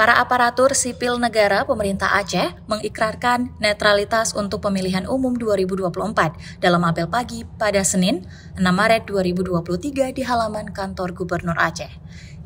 Para aparatur sipil negara pemerintah Aceh mengikrarkan netralitas untuk pemilihan umum 2024 dalam apel pagi pada Senin 6 Maret 2023 di halaman kantor Gubernur Aceh.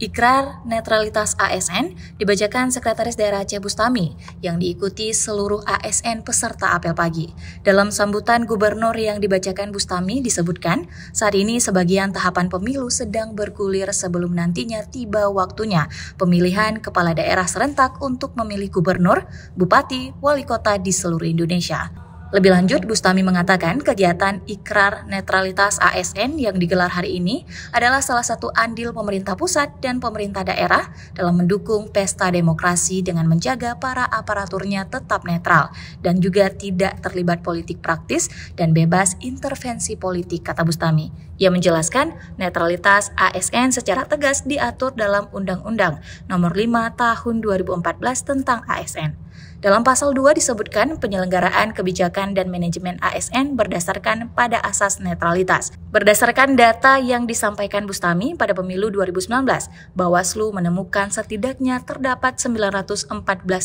Ikrar netralitas ASN dibacakan Sekretaris Daerah Aceh Bustami yang diikuti seluruh ASN peserta apel pagi. Dalam sambutan gubernur yang dibacakan Bustami disebutkan, saat ini sebagian tahapan pemilu sedang bergulir sebelum nantinya tiba waktunya pemilihan kepala daerah serentak untuk memilih gubernur, bupati, wali kota di seluruh Indonesia. Lebih lanjut, Bustami mengatakan kegiatan ikrar netralitas ASN yang digelar hari ini adalah salah satu andil pemerintah pusat dan pemerintah daerah dalam mendukung pesta demokrasi dengan menjaga para aparaturnya tetap netral dan juga tidak terlibat politik praktis dan bebas intervensi politik, kata Bustami. Ia menjelaskan netralitas ASN secara tegas diatur dalam Undang-Undang Nomor 5 Tahun 2014 tentang ASN. Dalam pasal 2 disebutkan penyelenggaraan kebijakan dan manajemen ASN berdasarkan pada asas netralitas. Berdasarkan data yang disampaikan Bustami pada pemilu 2019, Bawaslu menemukan setidaknya terdapat 914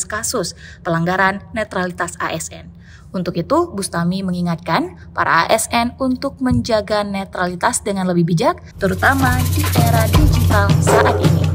kasus pelanggaran netralitas ASN. Untuk itu, Bustami mengingatkan para ASN untuk menjaga netralitas dengan lebih bijak, terutama di era digital saat ini.